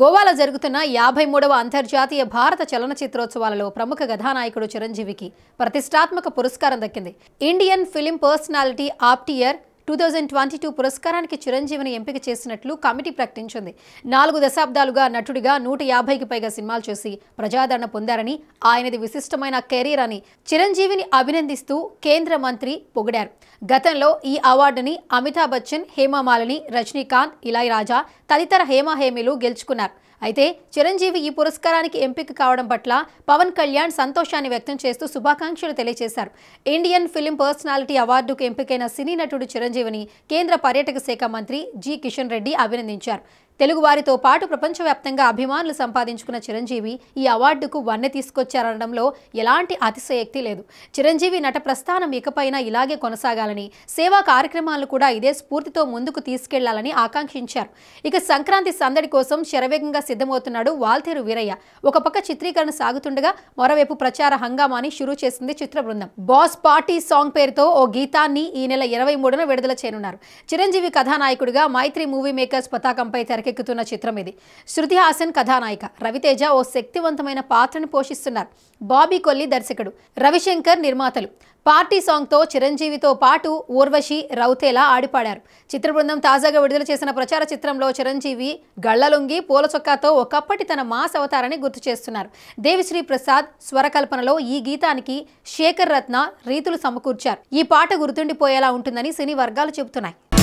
గోవాలో జరుగుతున్న యాభై మూడవ అంతర్జాతీయ భారత చలనచిత్రోత్సవాలలో ప్రముఖ కథానాయకుడు చిరంజీవికి ప్రతిష్టాత్మక పురస్కారం దక్కింది Indian film personality of the year two thousand twenty two పురస్కారానికి చిరంజీవిని ఎంపిక చేసినట్లు కమిటీ ప్రకటించింది నాలుగు దశాబ్దాలుగా నటుడిగా నూట యాభైకి పైగా సినిమాలు చేసి ప్రజాదరణ పొందారని ఆయనది విశిష్టమైన కెరీర్ అని చిరంజీవిని అభినందిస్తూ కేంద్ర మంత్రి పొగిడారు గతంలో ఈ అవార్డుని అమితాబ్ బచ్చన్ మాలిని రజనీకాంత్ ఇలాయ్ రాజా తదితర హేమీలు గెలుచుకున్నారు అయితే చిరంజీవి ఈ పురస్కారానికి ఎంపిక కావడం పట్ల పవన్ కళ్యాణ్ సంతోషాన్ని వ్యక్తం చేస్తూ శుభాకాంక్షలు తెలియజేశారు ఇండియన్ ఫిలిం పర్సనాలిటీ అవార్డుకు ఎంపికైన సినీ నటుడు చిరంజీవి చిరంజీవిని కేంద్ర పర్యాటక శాఖ మంత్రి జి కిషన్ రెడ్డి అభినందించారు తెలుగువారితో పాటు ప్రపంచవ్యాప్తంగా అభిమానులు సంపాదించుకున్న చిరంజీవి ఈ అవార్డుకు వన్నె తీసుకొచ్చారనడంలో ఎలాంటి అతిశయక్తి లేదు చిరంజీవి నట ప్రస్థానం ఇకపైన ఇలాగే కొనసాగాలని సేవా కార్యక్రమాలను కూడా ఇదే స్ఫూర్తితో ముందుకు తీసుకెళ్లాలని ఆకాంక్షించారు ఇక సంక్రాంతి సందడి కోసం శరవేగంగా సిద్ధమవుతున్నాడు వాల్తేరు వీరయ్య ఒక పక్క చిత్రీకరణ సాగుతుండగా మరోవైపు ప్రచార హంగామాని షురూ చేసింది చిత్ర బృందం బాస్ పార్టీ సాంగ్ పేరుతో ఓ గీతాన్ని ఈ నెల ఇరవై మూడున విడుదల చేయనున్నారు చిరంజీవి కథానాయకుడిగా మైత్రి మూవీ మేకర్స్ పతాకంపై తెర తెరకెక్కుతున్న చిత్రం ఇది శృతి హాసన్ కథానాయిక రవితేజ ఓ శక్తివంతమైన పాత్రను పోషిస్తున్నారు బాబీ కొల్లి దర్శకుడు రవిశంకర్ నిర్మాతలు పార్టీ సాంగ్తో చిరంజీవితో పాటు ఊర్వశి రౌతేలా ఆడిపాడారు చిత్ర బృందం తాజాగా విడుదల చేసిన ప్రచార చిత్రంలో చిరంజీవి గళ్లలుంగి పూల చొక్కాతో ఒకప్పటి తన మాస్ అవతారాన్ని గుర్తు చేస్తున్నారు దేవిశ్రీ ప్రసాద్ స్వరకల్పనలో ఈ గీతానికి శేఖర్ రత్న రీతులు సమకూర్చారు ఈ పాట గుర్తుండిపోయేలా ఉంటుందని సినీ వర్గాలు చెబుతున్నాయి